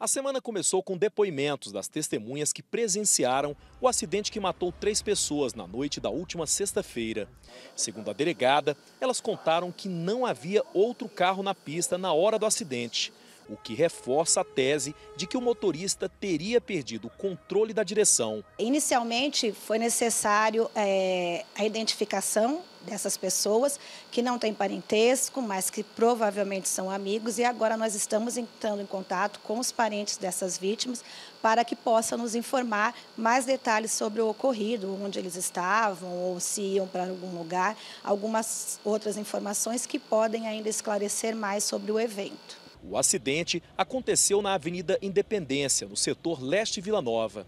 A semana começou com depoimentos das testemunhas que presenciaram o acidente que matou três pessoas na noite da última sexta-feira. Segundo a delegada, elas contaram que não havia outro carro na pista na hora do acidente, o que reforça a tese de que o motorista teria perdido o controle da direção. Inicialmente foi necessário é, a identificação dessas pessoas que não têm parentesco, mas que provavelmente são amigos. E agora nós estamos entrando em contato com os parentes dessas vítimas para que possam nos informar mais detalhes sobre o ocorrido, onde eles estavam ou se iam para algum lugar, algumas outras informações que podem ainda esclarecer mais sobre o evento. O acidente aconteceu na Avenida Independência, no setor leste Vila Nova.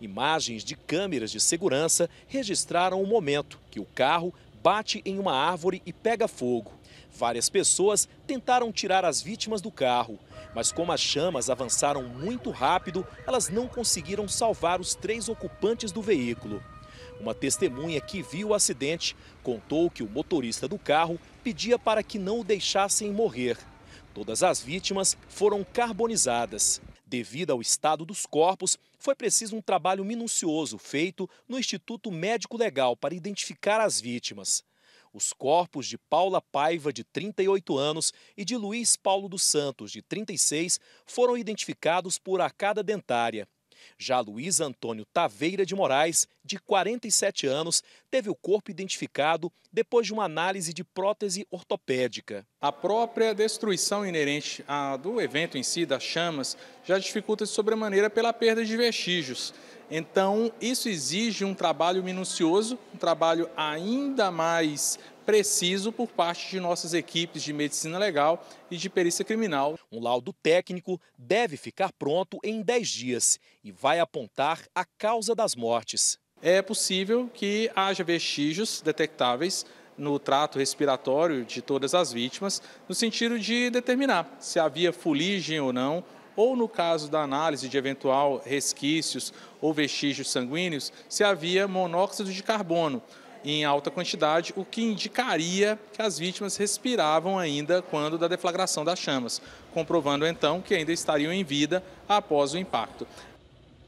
Imagens de câmeras de segurança registraram o momento que o carro bate em uma árvore e pega fogo. Várias pessoas tentaram tirar as vítimas do carro, mas como as chamas avançaram muito rápido, elas não conseguiram salvar os três ocupantes do veículo. Uma testemunha que viu o acidente contou que o motorista do carro pedia para que não o deixassem morrer. Todas as vítimas foram carbonizadas. Devido ao estado dos corpos, foi preciso um trabalho minucioso feito no Instituto Médico Legal para identificar as vítimas. Os corpos de Paula Paiva, de 38 anos, e de Luiz Paulo dos Santos, de 36, foram identificados por arcada dentária. Já Luiz Antônio Taveira de Moraes, de 47 anos, teve o corpo identificado depois de uma análise de prótese ortopédica. A própria destruição inerente do evento em si, das chamas, já dificulta de sobremaneira pela perda de vestígios. Então, isso exige um trabalho minucioso, um trabalho ainda mais preciso por parte de nossas equipes de medicina legal e de perícia criminal. Um laudo técnico deve ficar pronto em 10 dias e vai apontar a causa das mortes. É possível que haja vestígios detectáveis no trato respiratório de todas as vítimas, no sentido de determinar se havia fuligem ou não, ou no caso da análise de eventual resquícios ou vestígios sanguíneos, se havia monóxido de carbono, em alta quantidade, o que indicaria que as vítimas respiravam ainda quando da deflagração das chamas, comprovando então que ainda estariam em vida após o impacto.